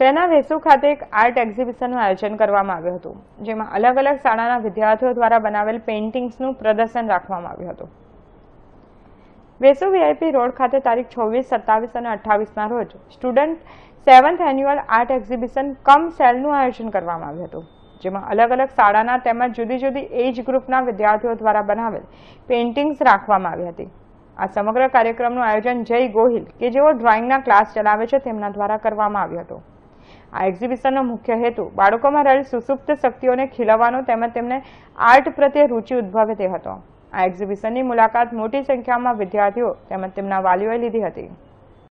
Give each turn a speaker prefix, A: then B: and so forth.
A: સેના વેસુ ખાતે એક આર્ટ એક્ઝિબિશનનું આયોજન કરવામાં આવ્યું હતું જેમાં અલગ અલગ શાળાના વિદ્યાર્થીઓ દ્વારા બનાવેલ પેઇન્ટિંગ્સનું પ્રદર્શન રાખવામાં આવ્યું હતું વેસુ વીઆઈપી રોડ ખાતે તારીખ છવ્વીસ સત્તાવીસ અને અઠ્ઠાવીસના રોજ student seventh annual art exhibition cum સેલનું આયોજન કરવામાં આવ્યું હતું જેમાં અલગ અલગ શાળાના તેમજ જુદી જુદી એજ ગ્રુપના વિદ્યાર્થીઓ દ્વારા બનાવેલ પેઇન્ટિંગ્સ રાખવામાં આવી હતી આ સમગ્ર કાર્યક્રમનું આયોજન જય ગોહિલ કે જેઓ ડ્રોઈંગના ક્લાસ ચલાવે છે તેમના દ્વારા કરવામાં આવ્યું હતું આ એક્ઝિબિશનનો મુખ્ય હેતુ બાળકોમાં રહેલ સુસુપ્ત શક્તિઓને ખીલવવાનો તેમજ તેમને આર્ટ પ્રત્યે રુચિ ઉદ્ભવે તે હતો આ એક્ઝિબિશનની મુલાકાત મોટી સંખ્યામાં વિદ્યાર્થીઓ તેમજ તેમના વાલીઓએ લીધી હતી